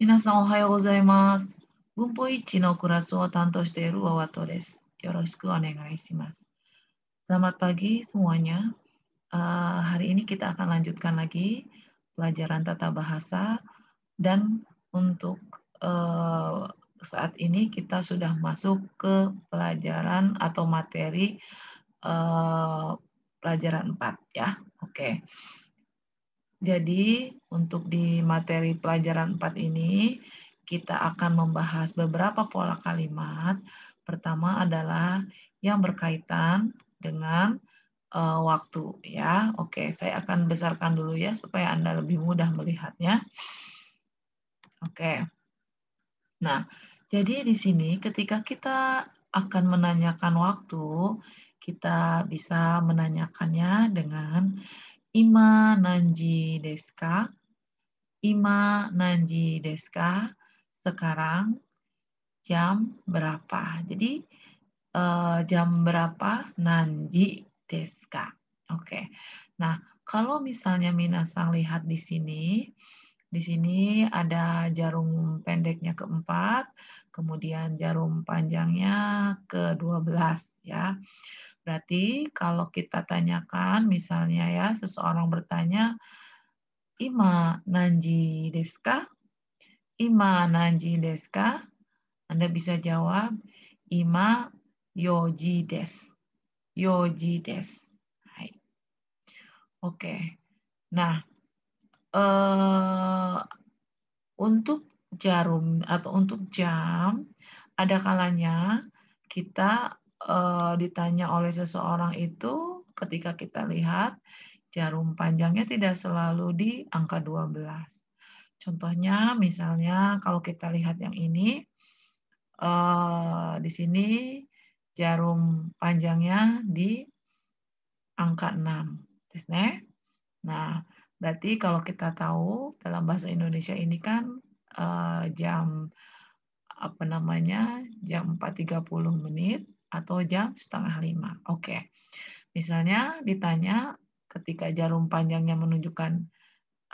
皆さんおはようございます。文法一のクラスを担当しているワワトです。よろしくお願いします。Selamat pagi semuanya. hari ini kita akan lanjutkan lagi pelajaran tata bahasa dan untuk eh, saat ini kita sudah masuk ke pelajaran atau materi eh, pelajaran 4 ya. Oke. Jadi untuk di materi pelajaran 4 ini kita akan membahas beberapa pola kalimat. Pertama adalah yang berkaitan dengan uh, waktu ya. Oke, saya akan besarkan dulu ya supaya Anda lebih mudah melihatnya. Oke. Nah, jadi di sini ketika kita akan menanyakan waktu, kita bisa menanyakannya dengan ima ima nanji nanji sekarang jam berapa jadi uh, eh, jam berapa nanji deska oke okay. nah kalau misalnya minasang lihat di sini di sini ada jarum pendeknya keempat kemudian jarum panjangnya ke dua belas ya Berarti kalau kita tanyakan, misalnya ya, seseorang bertanya, Ima nanji deska? Ima nanji deska? Anda bisa jawab, Ima yoji des. Yoji des. Hai. Oke. Nah, eh, untuk jarum atau untuk jam, ada kalanya kita uh, ditanya oleh seseorang itu ketika kita lihat jarum panjangnya tidak selalu di angka 12. Contohnya misalnya kalau kita lihat yang ini uh, di sini jarum panjangnya di angka 6. Nah, berarti kalau kita tahu dalam bahasa Indonesia ini kan uh, jam apa namanya? jam 4.30 menit atau jam setengah lima. Oke, misalnya ditanya ketika jarum panjangnya menunjukkan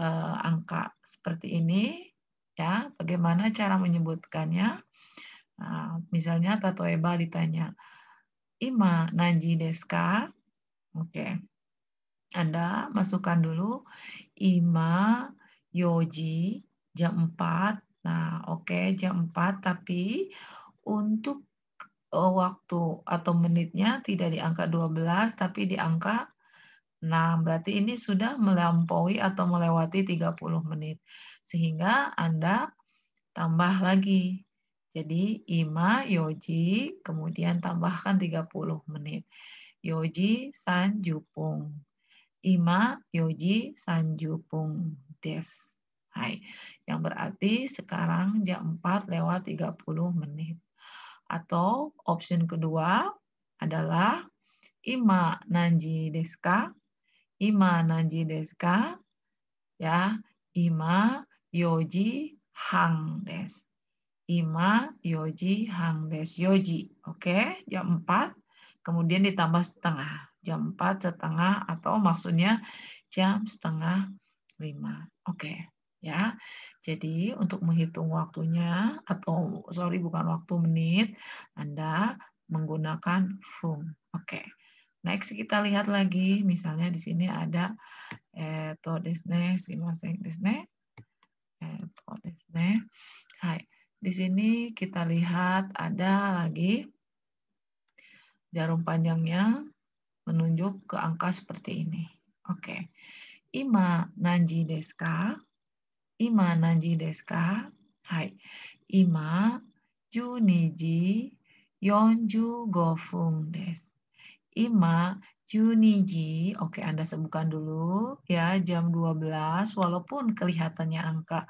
uh, angka seperti ini, ya, bagaimana cara menyebutkannya? Uh, misalnya Eba ditanya, Ima Nanji Deska, oke, Anda masukkan dulu Ima Yoji jam empat. Nah, oke okay, jam empat, tapi untuk Eh, waktu atau menitnya tidak di angka 12 tapi di angka 6. Berarti ini sudah melampaui atau melewati 30 menit. Sehingga Anda tambah lagi. Jadi Ima, Yoji, kemudian tambahkan 30 menit. Yoji sanjupung, Jupung. Ima Yoji sanjupung Des. Hai. Yang berarti sekarang jam 4 lewat 30 menit atau opsi kedua adalah ima nanji deska, ima nanji deska, ya, ima yoji hang des. Ima yoji hang des yoji. Oke, okay? jam 4 kemudian ditambah setengah. Jam 4 setengah atau maksudnya jam setengah 5. Oke, okay. ya. Jadi untuk menghitung waktunya atau sorry bukan waktu menit, Anda menggunakan fung. Oke. Okay. Next kita lihat lagi, misalnya di sini ada eto desne, simaseng desne, eto desne. Hai. Di sini kita lihat ada lagi jarum panjangnya menunjuk ke angka seperti ini. Oke. Okay. Ima nanji deska Ima ima Hai, Gofung 時 Ima Ima Juniji. Oke, Anda sebutkan dulu ya jam 12 walaupun kelihatannya angka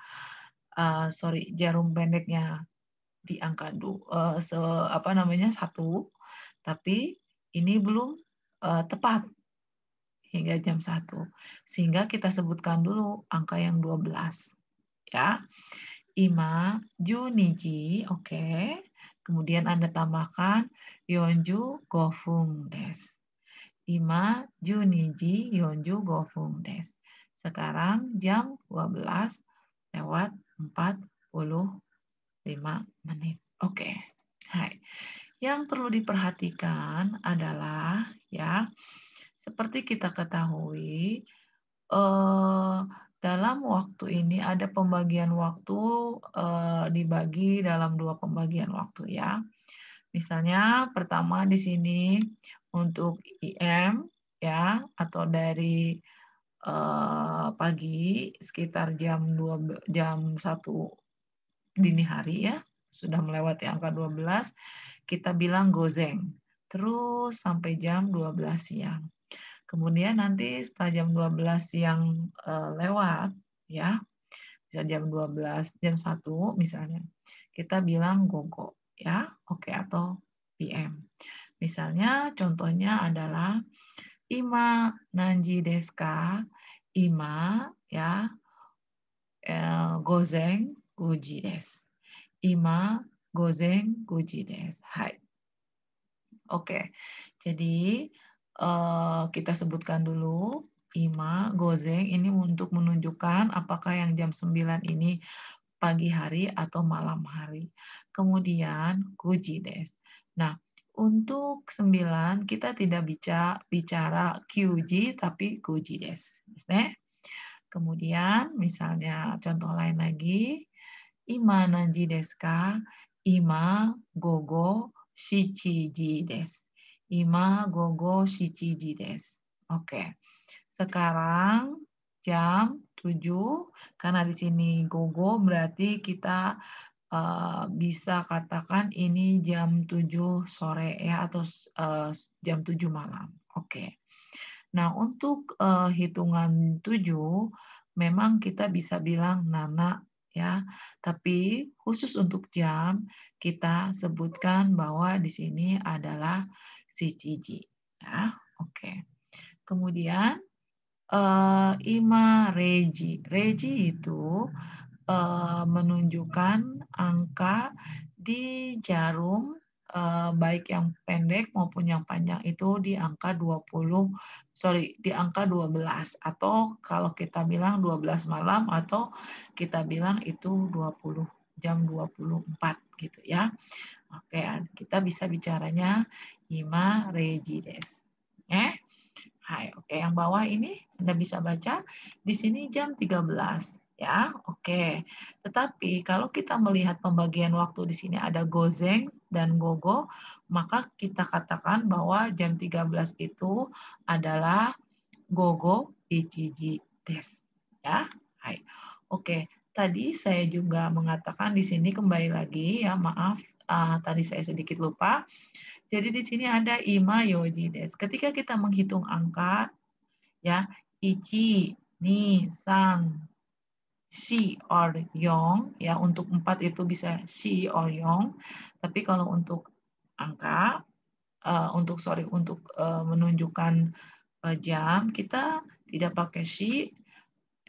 uh, sorry jarum pendeknya di angka du, uh, se apa namanya satu, tapi ini belum uh, tepat hingga jam satu. Sehingga kita sebutkan dulu angka yang 12 ya. Ima Juniji, oke. Okay. Kemudian Anda tambahkan Yonju Gofung des. Ima Juniji Yonju Gofung des. Sekarang jam 12 lewat 45 menit. Oke. Okay. Hai. Yang perlu diperhatikan adalah ya seperti kita ketahui eh dalam waktu ini ada pembagian waktu e, dibagi dalam dua pembagian waktu ya. Misalnya pertama di sini untuk IM ya atau dari e, pagi sekitar jam 2 jam 1 dini hari ya, sudah melewati angka 12, kita bilang gozeng. Terus sampai jam 12 siang. Kemudian nanti setelah jam 12 siang eh, ya bisa jam 12 jam 1 misalnya kita bilang gogo ya oke okay, atau PM misalnya contohnya adalah ima nanji deska ima ya eh, gozen guji des ima gozen guji des hai oke okay. jadi eh, kita sebutkan dulu Ima, Gozeng ini untuk menunjukkan apakah yang jam 9 ini pagi hari atau malam hari. Kemudian Guji des. Nah, untuk 9 kita tidak bicara bicara QG tapi Guji des. Kemudian misalnya contoh lain lagi Ima nanji Deska, Ima gogo shichiji Des. Ima gogo shichiji Des. Oke. Okay sekarang jam 7 karena di sini gogo berarti kita uh, bisa katakan ini jam 7 sore ya atau uh, jam 7 malam. Oke. Okay. Nah, untuk uh, hitungan 7 memang kita bisa bilang nana ya. Tapi khusus untuk jam kita sebutkan bahwa di sini adalah si Cici. ya. Oke. Okay. Kemudian uh, ima regi. Regi itu uh, menunjukkan angka di jarum uh, baik yang pendek maupun yang panjang itu di angka 20 sorry di angka 12 atau kalau kita bilang 12 malam atau kita bilang itu 20 jam 24 gitu ya. Oke, kita bisa bicaranya ima regides. Eh? Hai, oke yang bawah ini Anda bisa baca di sini jam 13 ya. Oke. Tetapi kalau kita melihat pembagian waktu di sini ada gozeng dan gogo, maka kita katakan bahwa jam 13 itu adalah gogo ichiji test, ya. Hai. Oke, tadi saya juga mengatakan di sini kembali lagi ya, maaf uh, tadi saya sedikit lupa. Jadi di sini ada ima yoji des. Ketika kita menghitung angka, ya ichi, ni, san, shi or yong, ya untuk empat itu bisa si or yong. Tapi kalau untuk angka, uh, untuk sorry untuk uh, menunjukkan uh, jam kita tidak pakai si,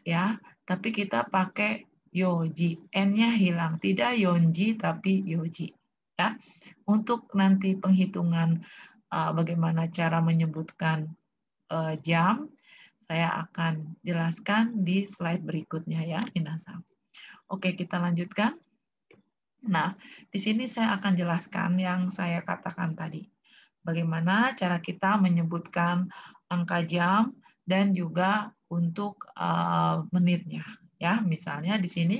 ya, tapi kita pakai yoji. N-nya hilang, tidak yonji tapi yoji ya untuk nanti penghitungan uh, bagaimana cara menyebutkan uh, jam saya akan jelaskan di slide berikutnya ya Inasam. Oke kita lanjutkan. Nah di sini saya akan jelaskan yang saya katakan tadi bagaimana cara kita menyebutkan angka jam dan juga untuk uh, menitnya ya misalnya di sini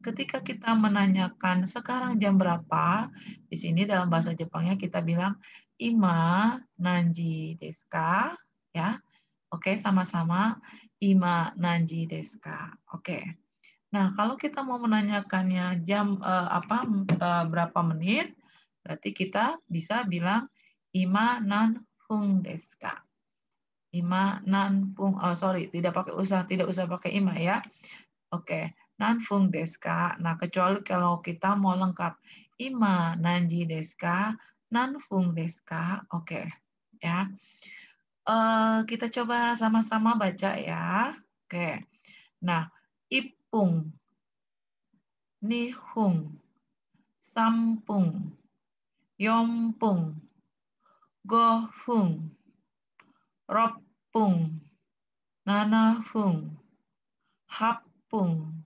Ketika kita menanyakan sekarang jam berapa, di sini dalam bahasa Jepangnya kita bilang ima nanji deska, ya. Oke, sama-sama ima nanji deska. Oke. Nah, kalau kita mau menanyakannya jam eh, apa eh, berapa menit, berarti kita bisa bilang ima nan fung deska ima nan pung oh sorry tidak pakai usah tidak usah pakai ima ya oke okay nan fung deska. Nah, kecuali kalau kita mau lengkap ima nanji deska, nan fung deska. Oke, okay. ya. Uh, kita coba sama-sama baca ya. Oke. Okay. Nah, ipung, nihung, sampung, yompung, gohung, ropung, nanafung, hapung,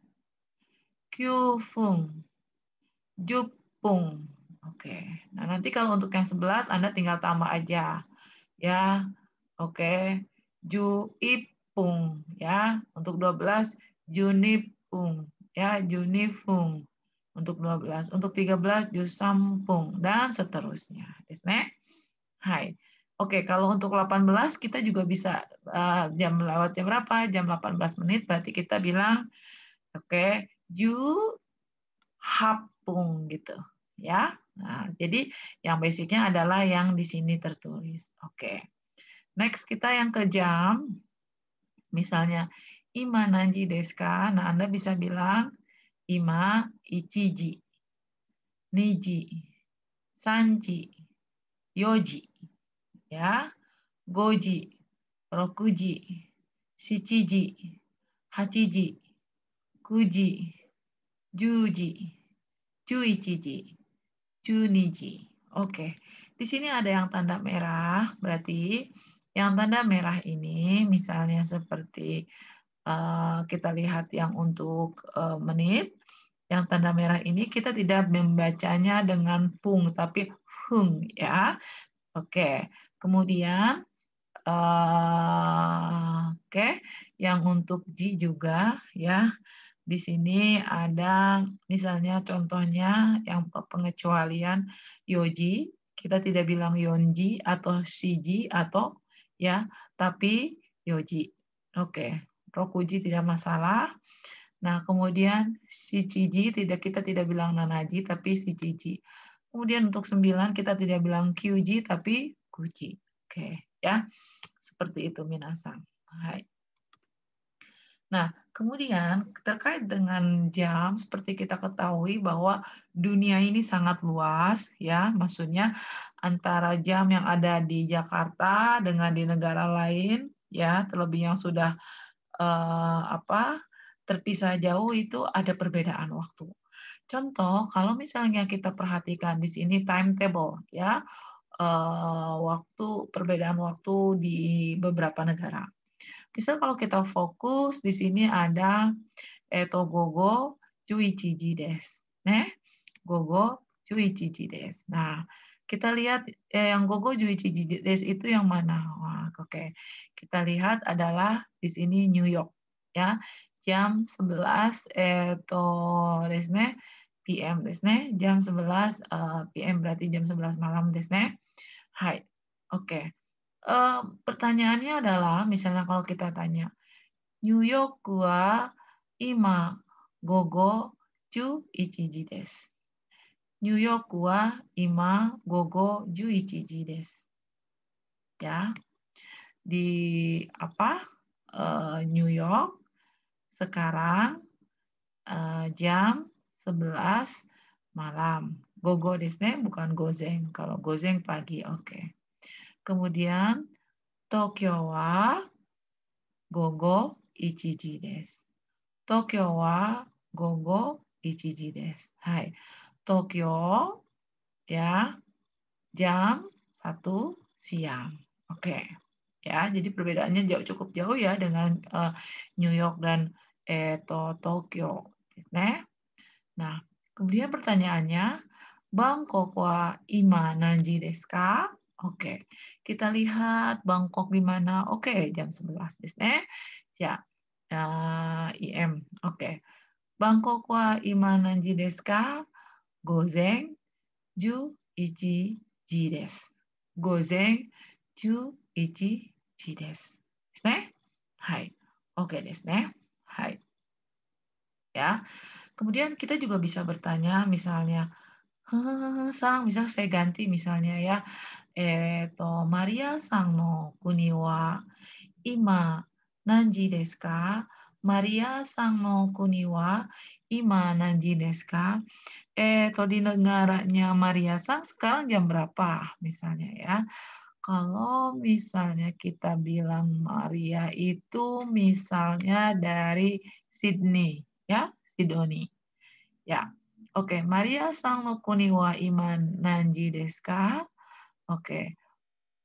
Kyufung. Jupung. Oke. Nah, nanti kalau untuk yang 11 Anda tinggal tambah aja. Ya. Oke. Juipung ya. Untuk 12 Junipung ya, Junifung. Untuk 12, untuk 13 Jusampung dan seterusnya. Desne. Hai. Oke, kalau untuk 18 kita juga bisa uh, jam lewat jam berapa? Jam 18 menit berarti kita bilang oke, okay, juhapung hapung gitu ya. Nah, jadi yang basicnya adalah yang di sini tertulis. Oke. Okay. Next kita yang ke jam. Misalnya ima nanji deska. Nah, Anda bisa bilang ima ichiji, niji, sanji, yoji, ya, goji, rokuji, shichiji, hachiji, kuji, Juji, Juichiji, Juniji. Oke, di sini ada yang tanda merah, berarti yang tanda merah ini misalnya seperti uh, kita lihat yang untuk uh, menit, yang tanda merah ini kita tidak membacanya dengan pung, tapi hung ya. Oke, kemudian uh, oke, yang untuk ji juga ya di sini ada misalnya contohnya yang pengecualian yoji, kita tidak bilang yonji atau shiji atau ya, tapi yoji. Oke, rokuji tidak masalah. Nah, kemudian si tidak kita tidak bilang nanaji tapi si Kemudian untuk sembilan kita tidak bilang kyuji tapi kuji. Oke, okay, ya. Seperti itu minasang Hai. Nah, kemudian terkait dengan jam, seperti kita ketahui bahwa dunia ini sangat luas, ya, maksudnya antara jam yang ada di Jakarta dengan di negara lain, ya, terlebih yang sudah eh, apa terpisah jauh itu ada perbedaan waktu. Contoh, kalau misalnya kita perhatikan di sini timetable, ya, eh, waktu perbedaan waktu di beberapa negara. Misal kalau kita fokus di sini ada eto gogo cuichiji des. Ne? Gogo cuichiji des. Nah, kita lihat eh, yang gogo cuichiji des itu yang mana? Wah, oke. Okay. Kita lihat adalah di sini New York ya. Jam 11 eto desne PM desne. Jam 11 uh, PM berarti jam 11 malam desne. Hai. Oke. Okay uh, pertanyaannya adalah misalnya kalau kita tanya New York gua ima gogo ju ichiji des. New York gua ima gogo ju ichiji des. Ya. Di apa? Uh, New York sekarang uh, jam 11 malam. Gogo desu bukan gozeng. Kalau gozeng pagi, oke. Okay. Kemudian Tokyo wa gogo ichiji desu. Tokyo wa gogo ichiji desu. Hai. Tokyo ya jam 1 siang. Oke. Okay. Ya, jadi perbedaannya jauh cukup jauh ya dengan uh, New York dan eto eh, Tokyo. Nah, nah, kemudian pertanyaannya, Bangkok wa ima nanji desu ka? Oke, kita lihat Bangkok di mana. Oke, jam 11 Ya, uh, eh, IM. Oke. Bangkok wa ima Ichi desu ka? Gozen ichi ji desu. Gozen juichi ji desu. Hai. Ya. Kemudian kita juga bisa bertanya misalnya, sang bisa saya ganti misalnya ya. えっ、ー、と、マリアさんの国は今何時ですかマリアさんの国は今何時ですかえっ、ー、と、di negaranya Maria Sang sekarang jam berapa misalnya ya. Kalau misalnya kita bilang Maria itu misalnya dari Sydney ya, Sydney. Ya. Oke, okay. Maria Sang no kuniwa iman nanji desu OK。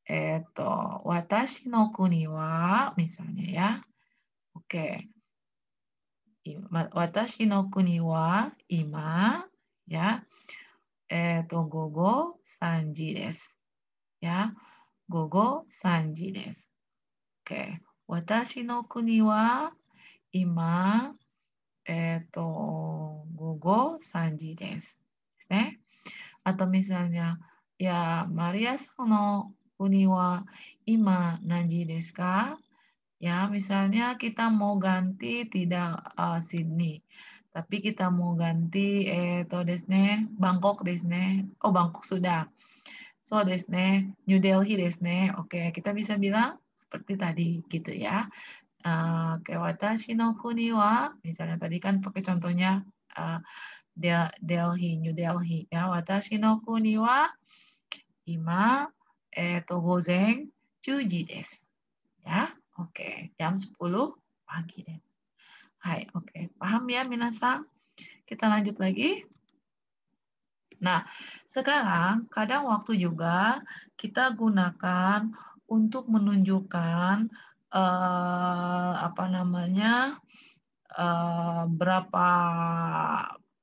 えっ、と、私の国は、みさねや。OK。私の国は今や、えっと午後3時です。や午後3時です、okay。私の国は今、えっと午後3時です。ですね、あとみさんじゃ Ya Ima Deska. Ya, misalnya kita mau ganti tidak uh, Sydney, tapi kita mau ganti eh todesne Bangkok desne. Oh, Bangkok sudah. So desne New Delhi desne. Oke, okay, kita bisa bilang seperti tadi gitu ya. Uh, ah, Shinoku Niwa. misalnya tadi kan pakai contohnya uh, Delhi, New Delhi ya. Watashi no kuni wa 今えっーと午前 des. ya oke. Okay. Jam 10 oke. Okay. Paham ya, minasang Kita lanjut lagi. Nah, sekarang kadang waktu juga kita gunakan untuk menunjukkan uh, apa namanya uh, berapa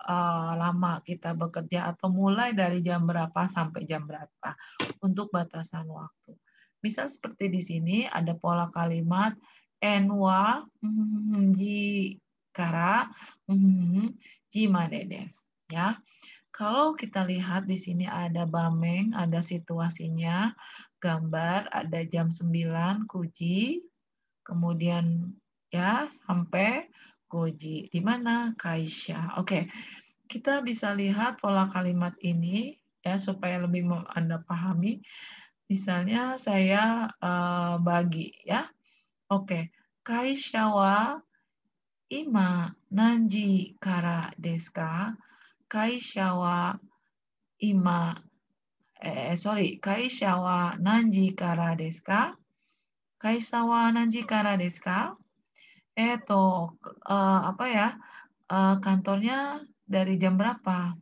uh, lama kita bekerja atau mulai dari jam berapa sampai jam berapa untuk batasan waktu. Misal seperti di sini ada pola kalimat enwa hmm, ji kara hmm, ji Madedes. ya. Kalau kita lihat di sini ada bameng, ada situasinya, gambar ada jam 9 kuji, kemudian ya sampai Goji. Di mana Kaisha? Oke, okay. kita bisa lihat pola kalimat ini ya supaya lebih Anda pahami. Misalnya saya uh, bagi ya. Oke, okay. Kaisha wa ima nanji kara desu ka? Kaisha wa ima eh sorry, kaisha wa nanji kara desu ka? Kaisha wa nanji kara desu ka? eh tuh uh, apa ya uh, kantornya dari jam berapa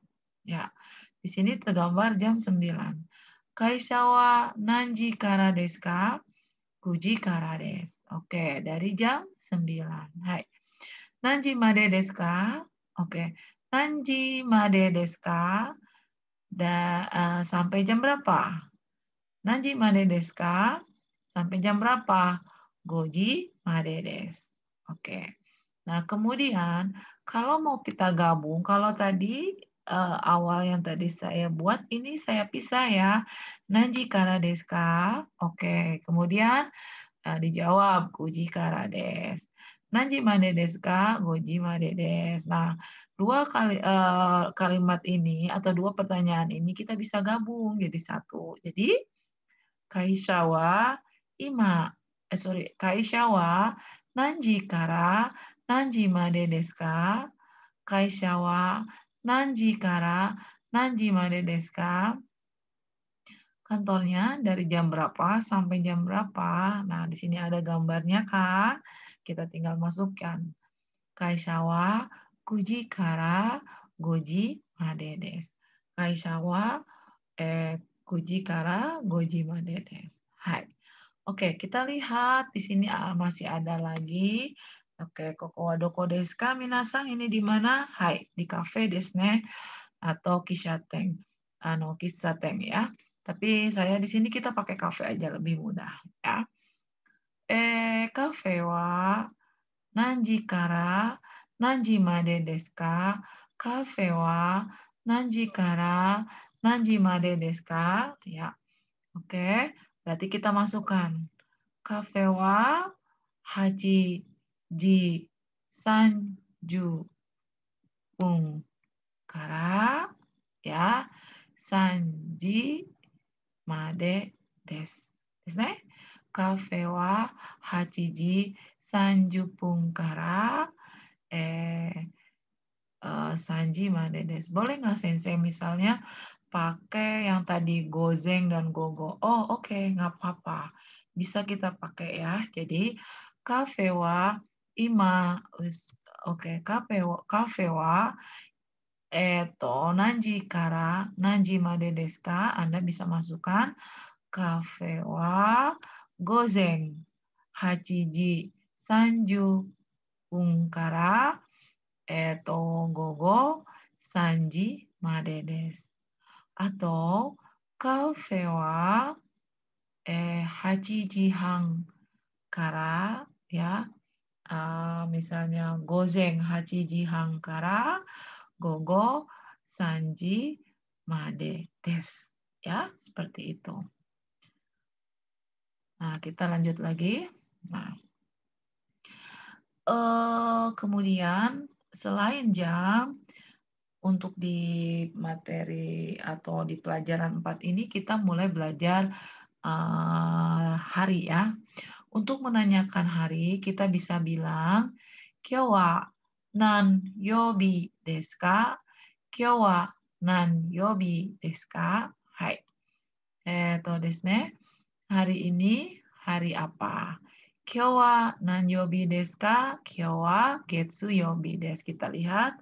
ya di sini tergambar jam 9 Kaisawa Nanji Karadeska, Deska Karades. Kara Des oke dari jam 9 Hai Nanji Made Deska oke Nanji Made Deska da, uh, sampai jam berapa Nanji Made Deska sampai jam berapa Goji Made Deska Oke. Nah, kemudian kalau mau kita gabung, kalau tadi uh, awal yang tadi saya buat ini saya pisah ya. Nanji karadeska. deska, Oke, kemudian uh, dijawab guji karades. Nanji made deska, Goji mane des. Nah, dua kali uh, kalimat ini atau dua pertanyaan ini kita bisa gabung jadi satu. Jadi kaisawa ima eh, sorry kaisawa Nanji Nanji Nanji Nanji kara, kara, Kantornya dari jam berapa sampai jam berapa? Nah, di sini ada gambarnya kan? Kita tinggal masukkan. Kaisawa kuji kara goji madedes. Kaisawa eh, kuji kara goji madedes. Hai. Oke, kita lihat di sini ah, masih ada lagi. Oke, Kokowa Doko Deska Minasang ini di mana? Hai, di Cafe Desne atau Kisateng. Ano Kisateng ya. Tapi saya di sini kita pakai kafe aja lebih mudah ya. Eh, kafe wa nanji kara nanji made deska? Kafe wa nanji kara nanji made deska? Ya. Oke. Berarti kita masukkan kafewa haji ji sanju pung kara ya sanji made des. Desu ne? Kafe wa hachiji sanju pung kara eh, eh sanji made des. Boleh nggak sensei misalnya pakai yang tadi Gozeng dan Gogo. Oh, oke, okay, nggak apa-apa. Bisa kita pakai ya. Jadi, kafe wa ima oke, okay, kafe wa eto nanji kara nanji made desu ka? Anda bisa masukkan kafe wa Gozeng hachiji sanju unkara eto gogo sanji made desu atau kafe wa eh haji jihang kara ya uh, misalnya gozeng haji jihang kara gogo sanji made des ya seperti itu nah kita lanjut lagi nah uh, kemudian selain jam untuk di materi atau di pelajaran 4 ini kita mulai belajar uh, hari ya. Untuk menanyakan hari kita bisa bilang kyo wa nan yobi desu ka? Kyo wa nan yobi desu ka? Hai. Eh, to desu ne. Hari ini hari apa? deska, Getsu Yobi des. Kita lihat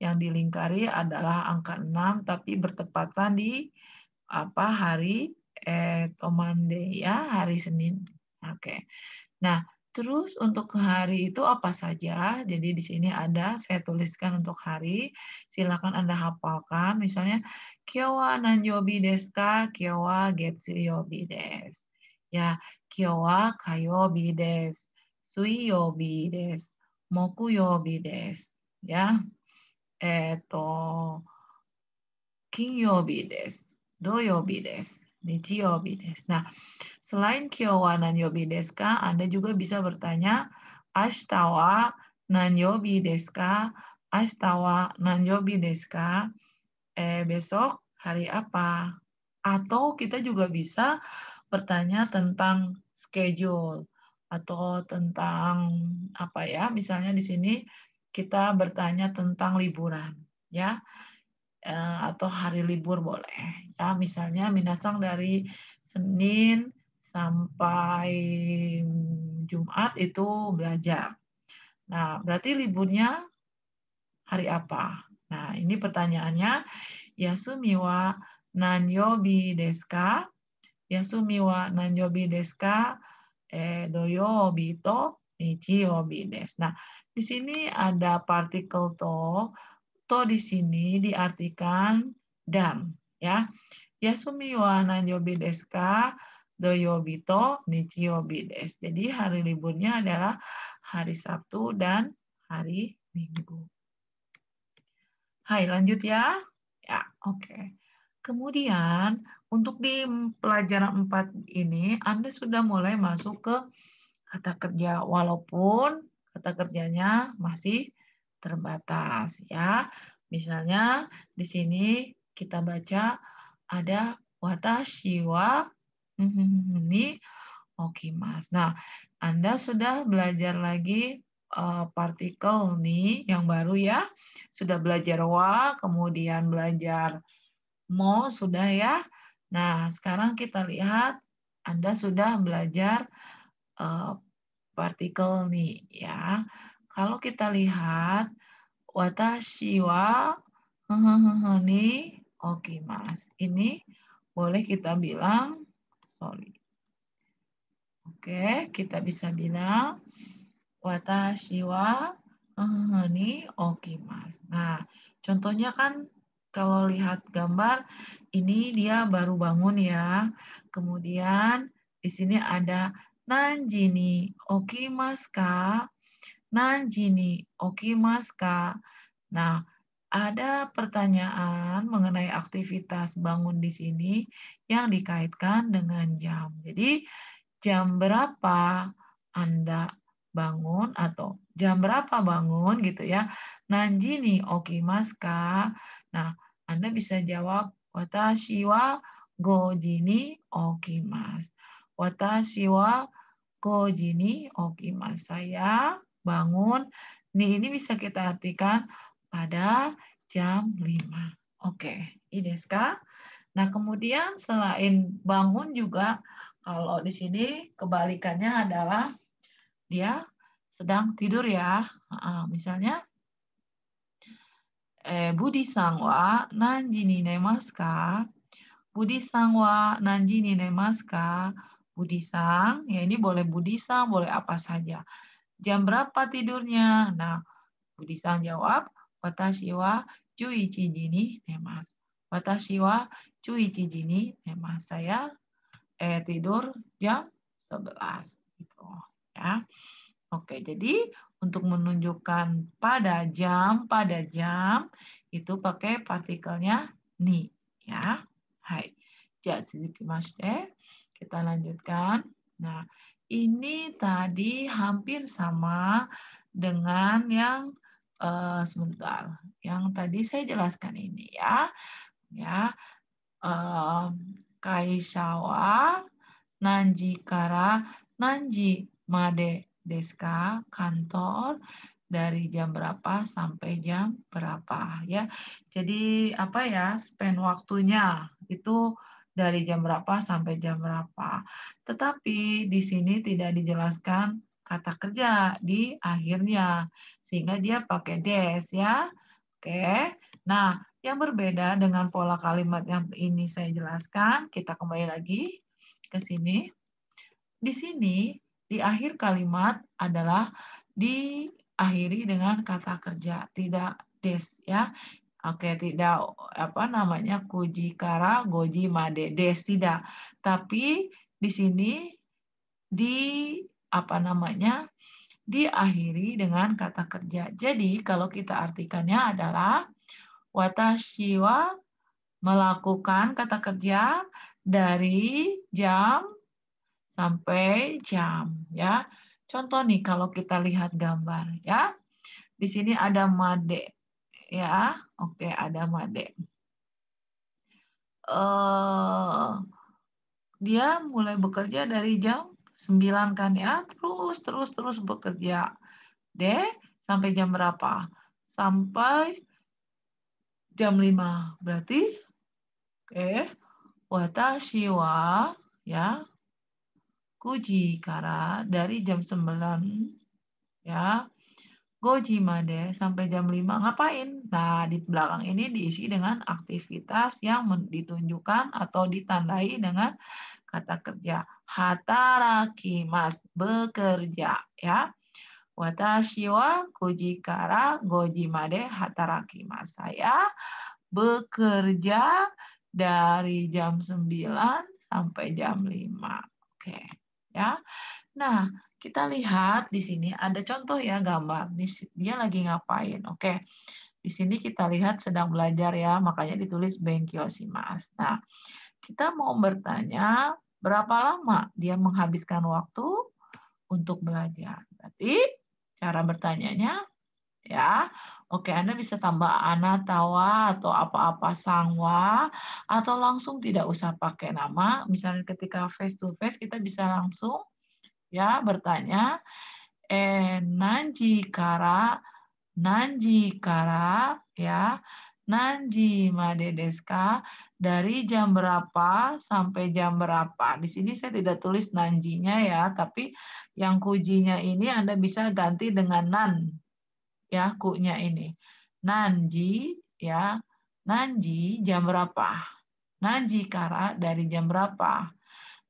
yang dilingkari adalah angka 6 tapi bertepatan di apa hari eh, Tomande ya, hari Senin. Oke. Okay. Nah, terus untuk hari itu apa saja? Jadi di sini ada saya tuliskan untuk hari. Silakan Anda hafalkan misalnya Kyowa Nanyobi deska, ka? Kyowa Getsu Yobi des. Ya, ya. 今日は火曜日です。水曜日です。木曜日です。や、えっ、ー、と、金曜日です。土曜日です. Niji yobi desu. Nah, selain kyowa nan yobi desu ka, Anda juga bisa bertanya ashtawa nan yobi desu ka? Ashtawa nan yobi desu ka? Eh, besok hari apa? Atau kita juga bisa bertanya tentang schedule atau tentang apa ya misalnya di sini kita bertanya tentang liburan ya eh, atau hari libur boleh ya misalnya minasang dari Senin sampai Jumat itu belajar nah berarti liburnya hari apa nah ini pertanyaannya Yasumiwa nanyo bi deska Yasumi wa nanjobi desu ka? Eh, doyobi to nichiobi desu. Nah, di sini ada partikel to. To di sini diartikan dan, ya. Yasumi wa nanjobi desu ka? Doyobi to nichiobi desu. Jadi hari liburnya adalah hari Sabtu dan hari Minggu. Hai, lanjut ya. Ya, oke. Okay. Kemudian untuk di pelajaran 4 ini, Anda sudah mulai masuk ke kata kerja walaupun kata kerjanya masih terbatas ya. Misalnya di sini kita baca ada watashi wa hmm, hmm, hmm, ni okimas. Nah, Anda sudah belajar lagi eh, partikel nih yang baru ya. Sudah belajar wa, kemudian belajar mo sudah ya. Nah, sekarang kita lihat Anda sudah belajar uh, partikel nih ya. Kalau kita lihat watashi wa ni oke Mas. Ini boleh kita bilang sorry. Oke, kita bisa bilang watashi wa ni oke Mas. Nah, contohnya kan kalau lihat gambar ini dia baru bangun ya. Kemudian di sini ada nanjini okimasu ka? Nanjini okimasu ka? Nah, ada pertanyaan mengenai aktivitas bangun di sini yang dikaitkan dengan jam. Jadi, jam berapa Anda bangun atau jam berapa bangun gitu ya. Nanjini okimasu ka? Nah, Anda bisa jawab watashi wa goji ni okimas. Watashi wa goji ni okimas. Saya bangun. nih ini bisa kita artikan pada jam 5. Oke, okay. Ideska. Nah, kemudian selain bangun juga kalau di sini kebalikannya adalah dia sedang tidur ya. Misalnya Eh, Budi Budi Budi sang, ya ini boleh Budi Sang, boleh apa saja. Jam berapa tidurnya? Nah, Budi Sang jawab, Watashi cuy cuichi jini nemas. Watashi cuy cuichi jini nemas. Saya eh, tidur jam sebelas. Gitu. Oke, jadi untuk menunjukkan pada jam, pada jam itu pakai partikelnya ni, ya. Hai. Jadi Kita lanjutkan. Nah, ini tadi hampir sama dengan yang uh, sebentar, yang tadi saya jelaskan ini ya. Ya. Uh, kaisawa Nanji Kara Nanji Made Deska kantor dari jam berapa sampai jam berapa ya. Jadi apa ya spend waktunya itu dari jam berapa sampai jam berapa. Tetapi di sini tidak dijelaskan kata kerja di akhirnya sehingga dia pakai des ya. Oke. Nah, yang berbeda dengan pola kalimat yang ini saya jelaskan, kita kembali lagi ke sini. Di sini di akhir kalimat adalah diakhiri dengan kata kerja, tidak des ya. Oke, tidak apa namanya kuji kara goji made des tidak. Tapi di sini di apa namanya diakhiri dengan kata kerja. Jadi kalau kita artikannya adalah watashiwa melakukan kata kerja dari jam sampai jam ya. Contoh nih kalau kita lihat gambar ya. Di sini ada made ya. Oke, ada made. Uh, dia mulai bekerja dari jam 9 kan ya. Terus terus terus bekerja. deh sampai jam berapa? Sampai jam 5. Berarti eh watashi wa ya Goji Kara dari jam 9 ya Goji Made sampai jam 5 ngapain? Nah, di belakang ini diisi dengan aktivitas yang ditunjukkan atau ditandai dengan kata kerja. Hataraki mas, bekerja ya. Watashi wa kujikara goji made hataraki mas. Saya bekerja dari jam 9 sampai jam 5. Oke. Okay ya. Nah, kita lihat di sini ada contoh ya gambar. Dia lagi ngapain? Oke. Di sini kita lihat sedang belajar ya, makanya ditulis Benkyo Benkyoshima. Nah, kita mau bertanya berapa lama dia menghabiskan waktu untuk belajar. Berarti cara bertanyanya ya Oke, Anda bisa tambah anatawa atau apa-apa sangwa atau langsung tidak usah pakai nama. Misalnya ketika face to face kita bisa langsung ya bertanya eh nanji kara nanji kara ya nanji madedeska dari jam berapa sampai jam berapa. Di sini saya tidak tulis nanjinya ya, tapi yang kujinya ini Anda bisa ganti dengan nan ya kunya ini. Nanji ya, nanji jam berapa? Nanji kara dari jam berapa?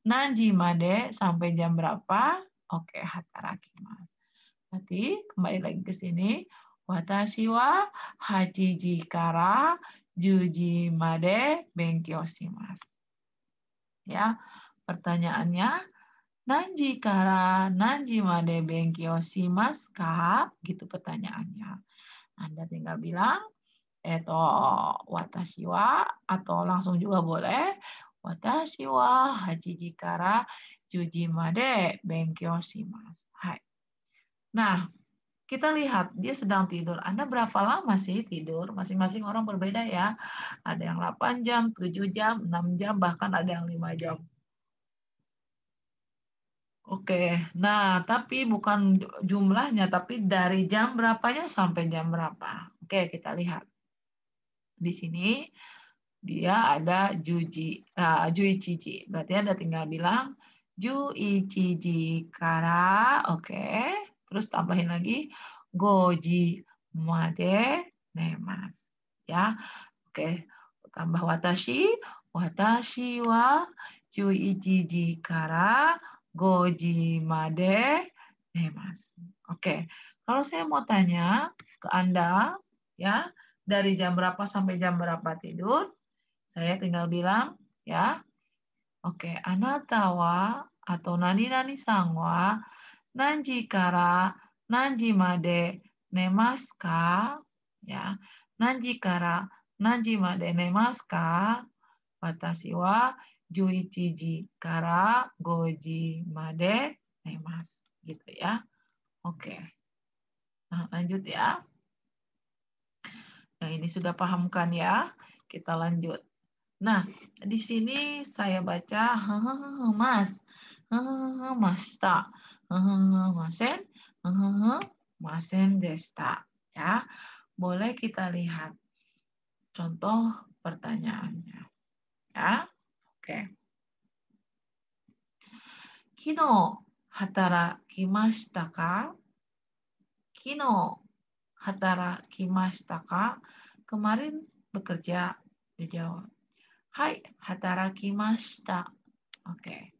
Nanji made sampai jam berapa? Oke, hataraki mas. Nanti kembali lagi ke sini. Watashi wa hachiji kara juji made benkyoshi mas. Ya, pertanyaannya Nanji kara, nanji made benkyo shimasu ka? Gitu pertanyaannya. Anda tinggal bilang, eto watashi wa, atau langsung juga boleh, watashi wa hachiji kara juji made benkyo shimasu. Hai. Nah, kita lihat dia sedang tidur. Anda berapa lama sih tidur? Masing-masing orang berbeda ya. Ada yang 8 jam, 7 jam, 6 jam, bahkan ada yang 5 jam. Oke, nah tapi bukan jumlahnya, tapi dari jam berapanya sampai jam berapa. Oke, kita lihat. Di sini dia ada juji, uh, juichiji. Berarti ada tinggal bilang juichiji kara, oke. Terus tambahin lagi goji made nemas. Ya, oke. Tambah watashi, watashi wa juichiji kara Goji gojimade nemas. Eh, oke, kalau saya mau tanya ke Anda, ya, dari jam berapa sampai jam berapa tidur, saya tinggal bilang, ya, oke, Anatawa atau nani nani sangwa nanji kara nanji made nemaska, ya, nanji kara nanji made nemaska, ka, juichiji kara goji made nemas gitu ya. Oke. Nah, lanjut ya. Nah ini sudah pahamkan ya. Kita lanjut. Nah, di sini saya baca mas. mas Masta. Masen. Masen desta. Ya. Boleh kita lihat contoh pertanyaannya. Ya. Oke. Kino hatara kimashita ka? Kino hatara kimashita ka? Kemarin bekerja di Jawa. Hai, hatara kimashita. Oke.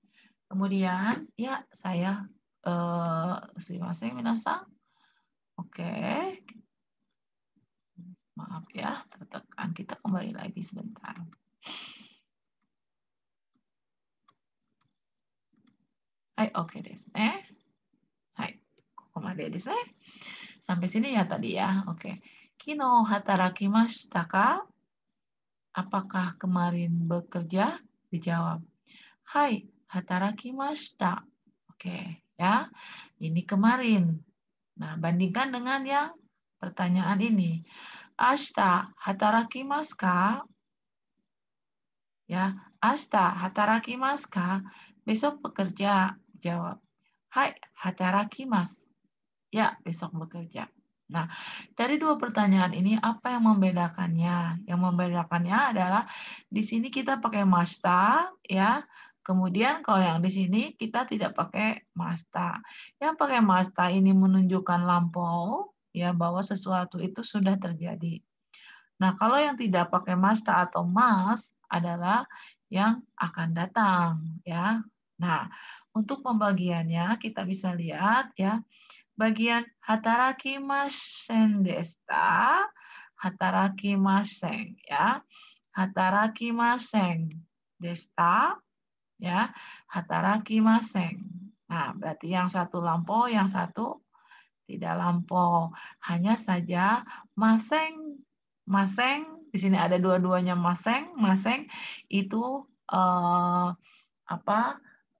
Kemudian, ya saya uh, eh, sumimasen minasa. Oke. Maaf ya, tertekan. Kita kembali lagi sebentar. Oke. はい、OK ですね。はい、ここまでですね。Sampai sini ya tadi ya. Oke. Okay. Kino hataraki Mas ka? Apakah kemarin bekerja? Dijawab. Hai, hataraki mashita. Oke, okay, ya. Ini kemarin. Nah, bandingkan dengan yang pertanyaan ini. Ashita hataraki mas ka? Ya, Asta hataraki mas ka? Besok bekerja. Jawab. Hai, hataraki mas. Ya, besok bekerja. Nah, dari dua pertanyaan ini apa yang membedakannya? Yang membedakannya adalah di sini kita pakai masta, ya. Kemudian kalau yang di sini kita tidak pakai masta. Yang pakai masta ini menunjukkan lampau, ya bahwa sesuatu itu sudah terjadi. Nah, kalau yang tidak pakai masta atau mas adalah yang akan datang, ya. Nah, untuk pembagiannya kita bisa lihat ya. Bagian hataraki masen desta, hataraki masen ya. Hataraki masen desta ya. Hataraki masen. Nah, berarti yang satu lampau, yang satu tidak lampau. Hanya saja maseng maseng di sini ada dua-duanya maseng maseng itu eh, apa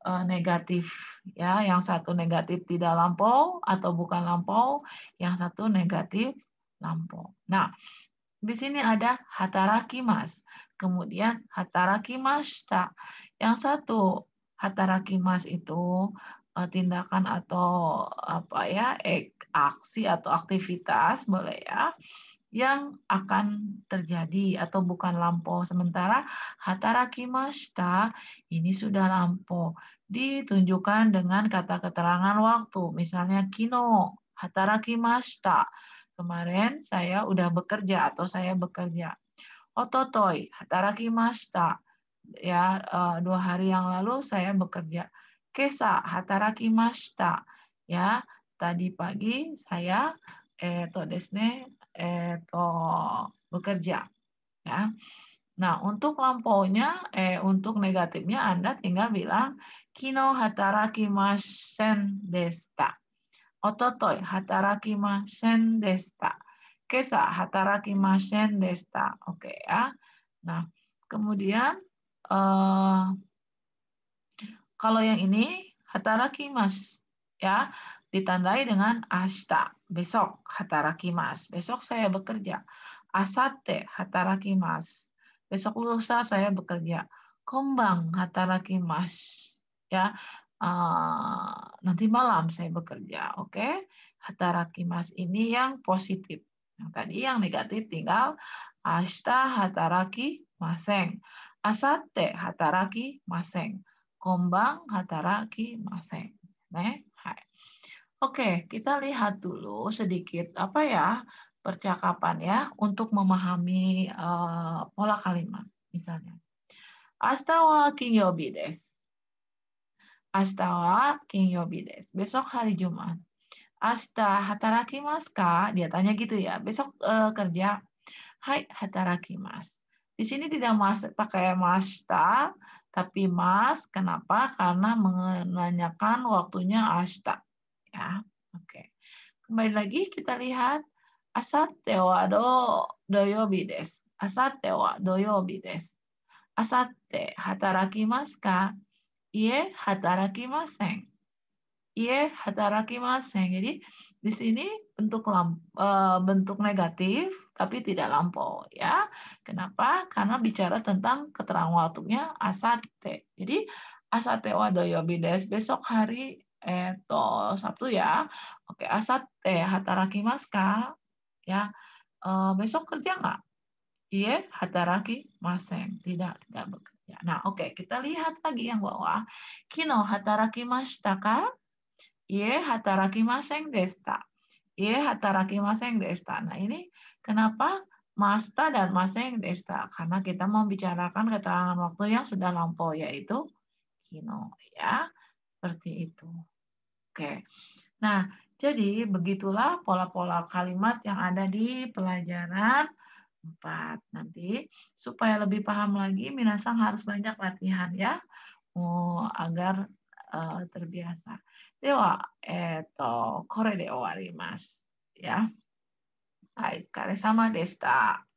Eh, negatif ya yang satu negatif tidak lampau atau bukan lampau yang satu negatif lampau nah di sini ada hataraki mas kemudian hatarakimas tak yang satu hataraki mas itu eh, tindakan atau apa ya aksi atau aktivitas boleh ya yang akan terjadi atau bukan lampau sementara hatarakimashita ta ini sudah lampau ditunjukkan dengan kata keterangan waktu. Misalnya kino, hataraki hatarakimashita. Kemarin saya udah bekerja atau saya bekerja. Ototoi, hatarakimashita. Ya, eh, dua hari yang lalu saya bekerja. Kesa, hatarakimashita. Ya, tadi pagi saya eto desne eto bekerja. Ya. Nah, untuk lampaunya, eh, untuk negatifnya Anda tinggal bilang Kino desta. desta. Ototoi 昨日働きませんでした。おととい働きませんでした。今朝働きませんでした。Oke okay, ya. Nah, kemudian uh, kalau yang ini hatarakimas ya ditandai dengan asta besok hatarakimas besok saya bekerja asate hatarakimas besok lusa saya bekerja kombang hatarakimas ya uh, nanti malam saya bekerja oke okay? hataraki mas ini yang positif yang tadi yang negatif tinggal Asta hataraki maseng asate hataraki maseng kombang hataraki maseng ne ya. hai Oke, kita lihat dulu sedikit apa ya percakapan ya untuk memahami uh, pola kalimat misalnya. Asta wa kinyobi des Asta wa kinyobi desu. Besok hari Jumat. Gitu eh, asta hataraki mas ka? Dia tanya gitu ya. Besok uh, kerja. Hai hataraki mas. Di sini tidak mas pakai masta, tapi mas. Kenapa? Karena menanyakan waktunya asta. Ya, oke. Okay. Kembali lagi kita lihat asate wa do doyobi des. Asate wa doyobi des. Asate hataraki mas ka? Ie hatarakimasen. Ie maseng. Jadi di sini bentuk lamp, eh, bentuk negatif tapi tidak lampau ya. Kenapa? Karena bicara tentang keterangan waktunya asate. Jadi asate wadoyo bides besok hari eto eh, Sabtu ya. Oke, asate hataraki maska. Ya. E, besok kerja nggak? Iya, hataraki masen. Tidak, tidak bekerja. Ya, nah, oke, okay, kita lihat lagi yang bawah. Kino hataraki hatarakimashita ka? Ie maseng desta. Ie maseng desta. Nah, ini kenapa masta dan maseng desta? Karena kita membicarakan keterangan waktu yang sudah lampau yaitu kino ya. Seperti itu. Oke. Okay. Nah, jadi begitulah pola-pola kalimat yang ada di pelajaran 4 nanti supaya lebih paham lagi minasang harus banyak latihan ya oh, agar uh, terbiasa dewa eto kore de mas ya hai sama desta